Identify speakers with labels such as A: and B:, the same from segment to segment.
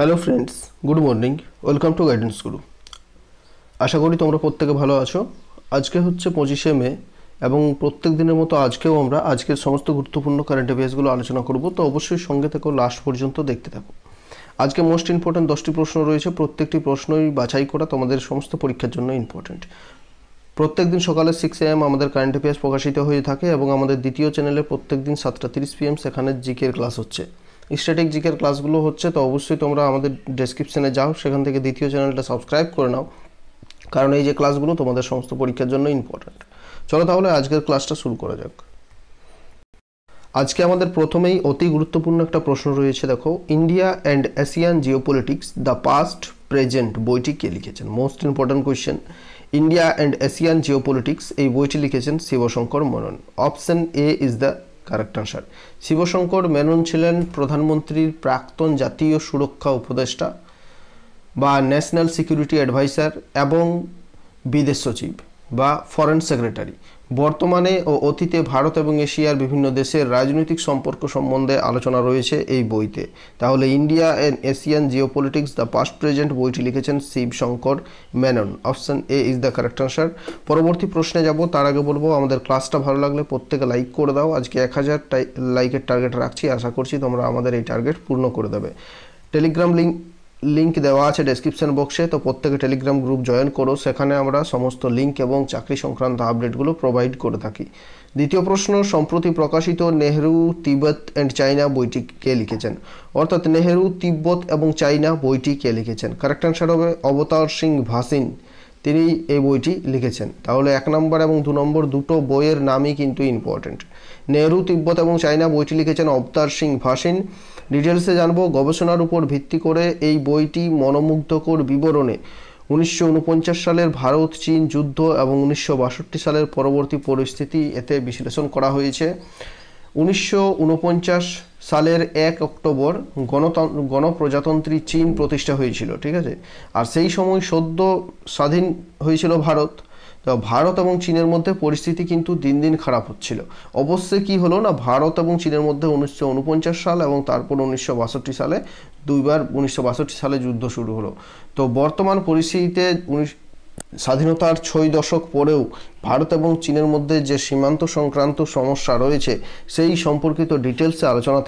A: hello friends good morning welcome to guidance guru আশা করি তোমরা প্রত্যেকে ভালো আছো আজকে হচ্ছে পঁচিশে মে এবং প্রত্যেক দিনের মতো আজকেও আমরা আজকের সমস্ত গুরুত্বপূর্ণ কারেন্ট অ্যাফেয়ার্সগুলো আলোচনা করব তো অবশ্যই সঙ্গে থেকেও লাস্ট পর্যন্ত দেখতে থাকো আজকে মোস্ট ইম্পর্ট্যান্ট দশটি প্রশ্ন রয়েছে প্রত্যেকটি প্রশ্নই বাছাই করা তোমাদের সমস্ত পরীক্ষার জন্য ইম্পর্ট্যান্ট প্রত্যেক দিন সকালে সিক্স এম আমাদের কারেন্ট অ্যাফেয়ার্স প্রকাশিত হয়ে থাকে এবং আমাদের দ্বিতীয় চ্যানেলে প্রত্যেক দিন সাতটা তিরিশ পিএম সেখানে জিকের ক্লাস হচ্ছে স্ট্যাটিক জিকের ক্লাসগুলো হচ্ছে তো অবশ্যই তোমরা আমাদের ডেসক্রিপশানে যাও সেখান থেকে দ্বিতীয় চ্যানেলটা সাবস্ক্রাইব করে নাও কারণ এই যে ক্লাসগুলো তোমাদের সমস্ত পরীক্ষার জন্য ইম্পর্ট্যান্ট চলো তাহলে আজকের ক্লাসটা শুরু করা যাক আজকে আমাদের প্রথমেই অতি গুরুত্বপূর্ণ একটা প্রশ্ন রয়েছে দেখো India and Asian geopolitics the past present বইটি কে লিখেছেন most important question India and Asian geopolitics এই বইটি লিখেছেন Shivshankar Menon option A is the correct answer Shivshankar Menon ছিলেন প্রধানমন্ত্রীর প্রাক্তন জাতীয় সুরক্ষা উপদেষ্টা বা ন্যাশনাল সিকিউরিটি অ্যাডভাইসার এবং বিদেশ সচিব বা ফরেন সেক্রেটারি বর্তমানে ও অতীতে ভারত এবং এশিয়ার বিভিন্ন দেশের রাজনৈতিক সম্পর্ক সম্বন্ধে আলোচনা রয়েছে এই বইতে তাহলে India and Asian geopolitics the past present বইটি লিখেছেন Shiv Shankar Menon option A is the correct answer পরবর্তী প্রশ্নে যাব তার আগে বলবো আমাদের ক্লাসটা ভালো লাগলে প্রত্যেকে লাইক করে দাও আজকে এক হাজার লাইকের টার্গেট রাখছি আশা করছি তোমরা আমাদের এই টার্গেট পূর্ণ করে দেবে টেলিগ্রাম লিঙ্ক লিঙ্ক দেওয়া আছে ডেসক্রিপশন বক্সে তো প্রত্যেকে টেলিগ্রাম গ্রুপ জয়েন করো সেখানে আমরা সমস্ত লিঙ্ক এবং চাকরি সংক্রান্ত আপডেটগুলো প্রোভাইড করে থাকি দ্বিতীয় প্রশ্ন সম্প্রতি প্রকাশিত নেহরু তিব্বত অ্যান্ড চাইনা বইটি কে লিখেছেন অর্থাৎ নেহরু তিব্বত এবং চাইনা বইটি কে লিখেছেন কারেক্ট অ্যান্সার হবে অবতার সিং ভাসিন তিনি এই বইটি লিখেছেন তাহলে এক নম্বর এবং দু নম্বর দুটো বইয়ের নামই কিন্তু ইম্পর্ট্যান্ট নেহরু তিব্বত এবং চাইনা বইটি লিখেছেন অবতার সিং ভাসিন ডিটেলসে জানবো গবেষণার উপর ভিত্তি করে এই বইটি মনোমুগ্ধকর বিবরণে উনিশশো সালের ভারত চীন যুদ্ধ এবং উনিশশো সালের পরবর্তী পরিস্থিতি এতে বিশ্লেষণ করা হয়েছে উনিশশো সালের এক অক্টোবর গণতন্ত্র গণপ্রজাতন্ত্রী চীন প্রতিষ্ঠা হয়েছিল ঠিক আছে আর সেই সময় সদ্য স্বাধীন হয়েছিল ভারত তো ভারত এবং চীনের মধ্যে পরিস্থিতি কিন্তু দিন দিন খারাপ হচ্ছিল অবশ্যই কি হলো না ভারত এবং চীনের মধ্যে উনিশশো সাল এবং তারপর উনিশশো সালে দুইবার উনিশশো সালে যুদ্ধ শুরু হলো তো বর্তমান পরিস্থিতিতে স্বাধীনতার ছয় দশক পরেও ভারত এবং চীনের মধ্যে যে সীমান্ত সংক্রান্ত সমস্যা রয়েছে সেই সম্পর্কিত ডিটেলসে আলোচনা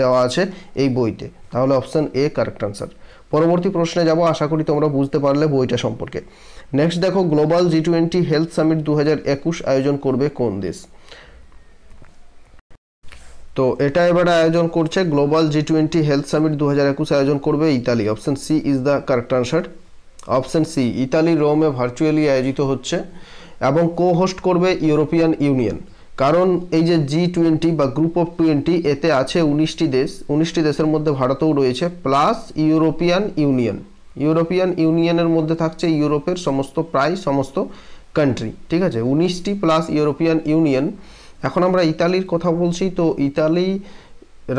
A: দেওয়া আছে এই বইতে তাহলে অপশান এ কারেক্ট আনসার পরবর্তী প্রশ্নে যাব আশা করি তোমরা বুঝতে পারলে বইটা সম্পর্কে নেক্সট দেখো global G twenty health summit দু আয়োজন করবে কোন দেশ তো এটা এবার আয়োজন করছে global G twenty health summit দু আয়োজন করবে Italy option C is the correct answer option C Italy রোমে ভার্চুয়ালি আয়োজিত হচ্ছে এবং কো হোস্ট করবে ইউরোপিয়ান ইউনিয়ন কারণ এই যে জি টোয়েন্টি বা গ্রুপ অফ টোয়েন্টি এতে আছে উনিশটি দেশ উনিশটি দেশের মধ্যে ভারতও রয়েছে প্লাস ইউরোপিয়ান ইউনিয়ন ইউরোপিয়ান ইউনিয়নের মধ্যে থাকছে ইউরোপের সমস্ত প্রায় সমস্ত কান্ট্রি ঠিক আছে উনিশটি প্লাস ইউরোপিয়ান ইউনিয়ন এখন আমরা ইতালির কথা বলছি তো ইতালি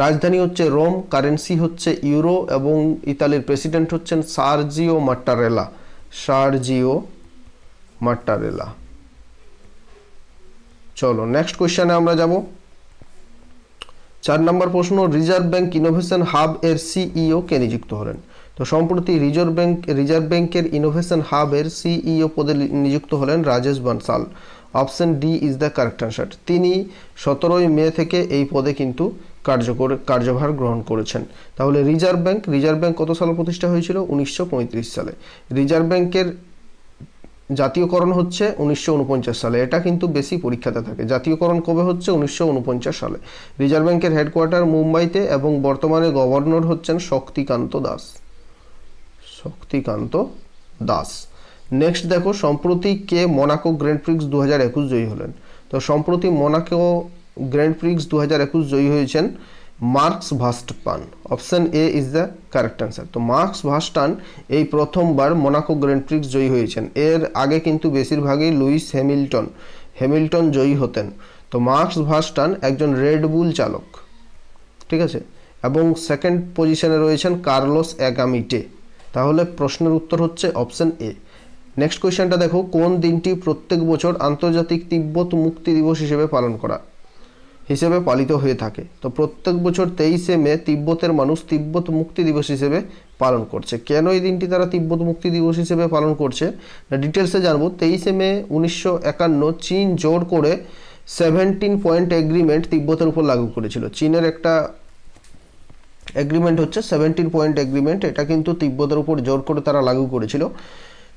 A: রাজধানী হচ্ছে রোম কারেন্সি হচ্ছে ইউরো এবং ইতালির প্রেসিডেন্ট হচ্ছেন সার্জিও মাট্টারেলা সার্জিও মাট্টারেলা চলো নেক্সট কোয়েশ্চেনে আমরা যাব চার নম্বর প্রশ্ন রিজার্ভ ব্যাংক ইনোভেশন হাব এর সিইও e কে নিযুক্ত হলেন তো সম্প্রতি রিজার্ভ ব্যাংক রিজার্ভ ব্যাংকের ইনোভেশন হাবের সিইও পদে নিযুক্ত হলেন Rajesh Bansal option D is the correct answer তিনি সতেরোই মে থেকে এই পদে কিন্তু কার্যকর কার্যভার গ্রহণ করেছেন তাহলে রিজার্ভ ব্যাংক রিজার্ভ ব্যাংক কত সালে প্রতিষ্ঠা হয়েছিল উনিশশো সালে রিজার্ভ ব্যাংকের জাতীয়করণ হচ্ছে উনিশশো সালে এটা কিন্তু বেশি পরীক্ষাতে থাকে জাতীয়করণ কবে হচ্ছে উনিশশো সালে রিজার্ভ ব্যাংকের হেডকোয়ার্টার মুম্বাইতে এবং বর্তমানে গভর্নর হচ্ছেন শক্তিকান্ত দাস শক্তিকান্ত দাস নেক্সট দেখো সম্প্রতি কে মোনাকো গ্র্যান্ড প্রিক্স দু হাজার একুশ জয়ী হলেন তো সম্প্রতি মোনাকো গ্র্যান্ড প্রিক্স দু হাজার একুশ জয়ী হয়েছেন Max Verstappen option A is the correct answer তো মার্কস ভাস্টান এই প্রথমবার মোনাকো গ্র্যান্ড প্রিক্স জয়ী হয়েছেন এর আগে কিন্তু বেশিরভাগই লুইস হ্যামিল্টন হ্যামিল্টন জয়ী হতেন তো মার্কস ভাস্টান একজন রেডবুল চালক ঠিক আছে এবং সেকেন্ড পজিশনে রয়েছেন কার্লোস অ্যাগামিটে তাহলে প্রশ্নের উত্তর হচ্ছে অপশান এ নেক্সট কোয়েশনটা দেখো কোন দিনটি প্রত্যেক বছর আন্তর্জাতিক তিব্বত মুক্তি দিবস হিসেবে পালন করা হিসেবে পালিত হয়ে থাকে তো প্রত্যেক বছর তেইশে মে তিব্বতের মানুষ তিব্বত মুক্তি দিবস হিসেবে পালন করছে কেন এই দিনটি তারা তিব্বত মুক্তি দিবস হিসেবে পালন করছে ডিটেলসে জানবো তেইশে মে উনিশশো একান্ন চীন জোর করে সেভেন্টিন পয়েন্ট এগ্রিমেন্ট তিব্বতের উপর লাগু করেছিল চীনের একটা এগ্রিমেন্ট হচ্ছে সেভেন্টিন পয়েন্ট এগ্রিমেন্ট এটা কিন্তু তিব্বতের উপর জোর করে তারা লাগু করেছিল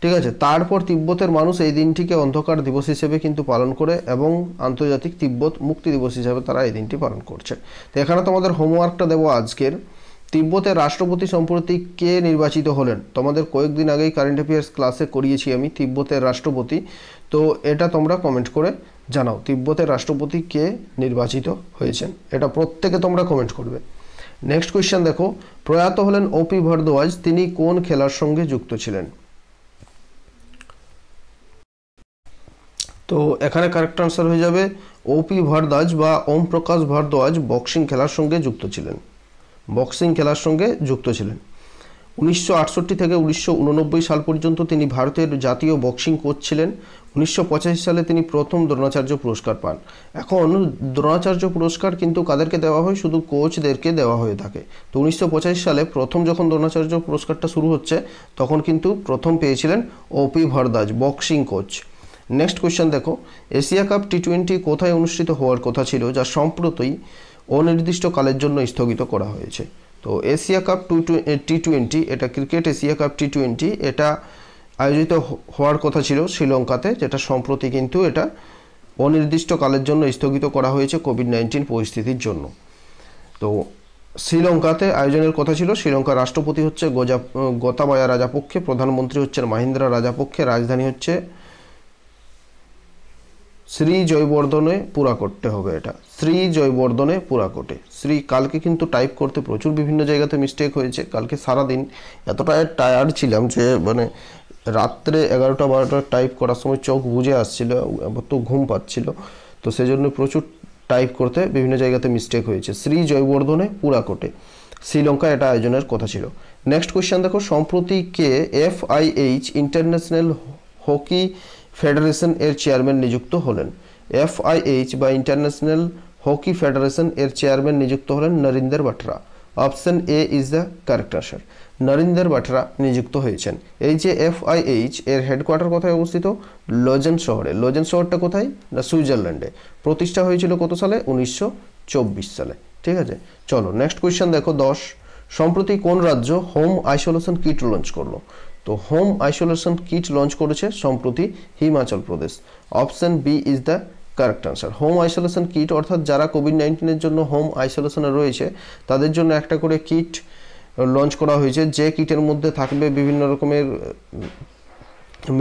A: ঠিক আছে তারপর তিব্বতের মানুষ এই দিনটিকে অন্ধকার দিবস হিসেবে কিন্তু পালন করে এবং আন্তর্জাতিক তিব্বত মুক্তি দিবস হিসেবে তারা এই দিনটি পালন করছে তো এখানে তোমাদের হোমওয়ার্কটা দেবো আজকের তিব্বতের রাষ্ট্রপতি সম্প্রতি কে নির্বাচিত হলেন তোমাদের কয়েকদিন আগেই কারেন্ট অ্যাফেয়ার্স ক্লাসে করিয়েছি আমি তিব্বতের রাষ্ট্রপতি তো এটা তোমরা কমেন্ট করে জানাও তিব্বতের রাষ্ট্রপতি কে নির্বাচিত হয়েছেন এটা প্রত্যেকে তোমরা কমেন্ট করবে নেক্সট কোয়েশ্চেন দেখো প্রয়াত হলেন ওপি ভরদ্বাজ তিনি কোন খেলার সঙ্গে যুক্ত ছিলেন তো এখানে কারেক্ট আনসার হয়ে যাবে ওপি ভরদ্বাজ বা ওম প্রকাশ ভরদ্বাজ বক্সিং খেলার সঙ্গে যুক্ত ছিলেন বক্সিং খেলার সঙ্গে যুক্ত ছিলেন উনিশশো থেকে উনিশশো সাল পর্যন্ত তিনি ভারতের জাতীয় বক্সিং কোচ ছিলেন উনিশশো সালে তিনি প্রথম দ্রোণাচার্য পুরস্কার পান এখন দ্রোণাচার্য পুরস্কার কিন্তু কাদেরকে দেওয়া হয় শুধু কোচদেরকে দেওয়া হয়ে থাকে তো উনিশশো সালে প্রথম যখন দ্রোণাচার্য পুরস্কারটা শুরু হচ্ছে তখন কিন্তু প্রথম পেয়েছিলেন OP Bhardwaj boxing coach next question দেখো এশিয়া কাপ টি টোয়েন্টি কোথায় অনুষ্ঠিত হওয়ার কথা ছিল যা সম্প্রতি কালের জন্য স্থগিত করা হয়েছে তো Asia cup two T twenty এটা cricket Asia cup T twenty এটা আয়োজিত হওয়ার কথা ছিল শ্রীলঙ্কাতে যেটা সম্প্রতি কিন্তু এটা অনির্দিষ্টকালের জন্য স্থগিত করা হয়েছে কোভিড নাইন্টিন পরিস্থিতির জন্য তো শ্রীলঙ্কাতে আয়োজনের কথা ছিল শ্রীলঙ্কার রাষ্ট্রপতি হচ্ছে গোজা গতাবায়া রাজাপক্ষে প্রধানমন্ত্রী হচ্ছেন মাহিন্দ্রা রাজাপক্ষে রাজধানী হচ্ছে শ্রী জয়বর্ধনে পুরা করতে হবে এটা শ্রী জয়বর্ধনে পুরা কোটে শ্রী কালকে কিন্তু টাইপ করতে প্রচুর বিভিন্ন জায়গাতে মিস্টেক হয়েছে কালকে সারাদিন এতটা টায়ার্ড ছিলাম যে মানে রাত্রে এগারোটা বারোটা টাইপ করার সময় চোখ বুঝে আসছিল তো ঘুম পাচ্ছিল তো সেজন্য প্রচুর টাইপ করতে বিভিন্ন জায়গাতে মিস্টেক হয়েছে শ্রী জয়বর্ধনে পুরা কোটে শ্রীলঙ্কা এটা আয়োজনের কথা ছিল নেক্সট কোয়েশ্চেন দেখো সম্প্রতি কে এফআইএইচ ইন্টারন্যাশনাল হকি ফেডারেশন এর চেয়ারম্যান নিযুক্ত হলেন এফআইএইচ বা ইন্টারন্যাশনাল হকি ফেডারেশন এর চেয়ারম্যান নিযুক্ত হলেন Narinder Batra option A is the correct answer Narinder Batra নিযুক্ত হয়েছেন এই যে এফআইএইচ এর হেডকোয়ার্টার কোথায় অবস্থিত লজেন শহরে লজেন শহরটা কোথায় না সুইজারল্যান্ডে প্রতিষ্ঠা হয়েছিল কত সালে উনিশশো সালে ঠিক আছে চলো নেক্সট কোয়েশ্চেন দেখো দশ সম্প্রতি কোন রাজ্য হোম আইসোলেশন কিট লঞ্চ করলো তো হোম আইসোলেশন কিট লঞ্চ করেছে সম্প্রতি Himachal Pradesh option B is the correct answer home isolation kit অর্থাৎ যারা কোভিড নাইন্টিনের জন্য হোম আইসোলেশনে রয়েছে তাদের জন্য একটা করে কিট লঞ্চ করা হয়েছে যে কিটের মধ্যে থাকবে বিভিন্ন রকমের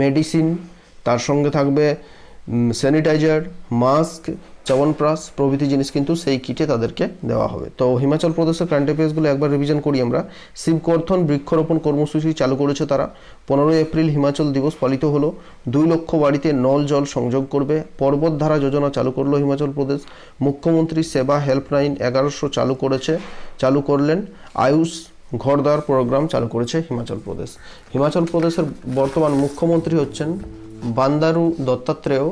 A: মেডিসিন তার সঙ্গে থাকবে স্যানিটাইজার মাস্ক চ্যবনপ্রাস প্রভৃতি জিনিস কিন্তু সেই কিটে তাদেরকে দেওয়া হবে তো হিমাচল প্রদেশের কারেন্ট অ্যাফেয়ার্সগুলো একবার রিভিশন করি আমরা শিবকর্থন বৃক্ষরোপণ কর্মসূচি চালু করেছে তারা পনেরোই এপ্রিল হিমাচল দিবস পালিত হলো দুই লক্ষ বাড়িতে নল জল সংযোগ করবে পর্বতধারা যোজনা চালু করলো হিমাচল প্রদেশ মুখ্যমন্ত্রী সেবা হেল্পলাইন এগারোশো চালু করেছে চালু করলেন আয়ুষ ঘর দেওয়ার প্রোগ্রাম চালু করেছে হিমাচল প্রদেশ হিমাচল প্রদেশের বর্তমান মুখ্যমন্ত্রী হচ্ছেন বান্দারু দত্তাত্রেয়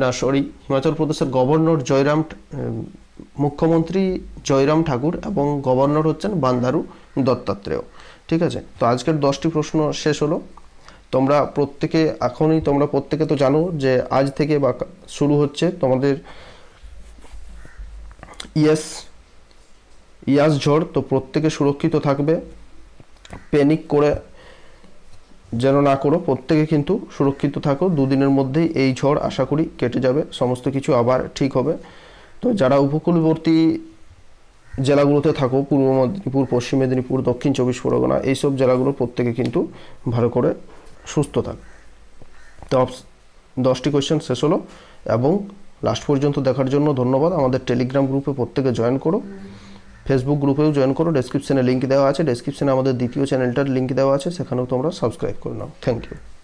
A: না সরি হিমাচল প্রদেশের গভর্নর জয়রাম মুখ্যমন্ত্রী জয়রাম ঠাকুর এবং গভর্নর হচ্ছেন বান্দারু দত্তাত্রেয় ঠিক আছে তো আজকের দশটি প্রশ্ন শেষ হলো তোমরা প্রত্যেকে এখনই তোমরা প্রত্যেকে তো জানো যে আজ থেকে বা শুরু হচ্ছে তোমাদের ইয়াস ইয়াস ঝড় তো প্রত্যেকে সুরক্ষিত থাকবে প্যানিক করে যেন না করো প্রত্যেকে কিন্তু সুরক্ষিত থাকো দুদিনের মধ্যেই এই ঝড় আশা করি কেটে যাবে সমস্ত কিছু আবার ঠিক হবে তো যারা উপকূলবর্তী জেলাগুলোতে থাকো পূর্ব মেদিনীপুর পশ্চিম মেদিনীপুর দক্ষিণ চব্বিশ পরগনা এইসব জেলাগুলো প্রত্যেকে কিন্তু ভালো করে সুস্থ থাক তো দশটি কোয়েশ্চেন শেষ হলো এবং লাস্ট পর্যন্ত দেখার জন্য ধন্যবাদ আমাদের টেলিগ্রাম গ্রুপে প্রত্যেকে জয়েন করো ফেসবুক গ্রুপেও জয়েন করো ডেসক্রিপশনে লিঙ্ক দেওয়া আছে ডেসক্রিপশনে আমাদের দ্বিতীয় চ্যানেলটার লিঙ্ক দেওয়া আছে সেখানেও তোমরা সাবস্ক্রাইব করে নাও থ্যাংক ইউ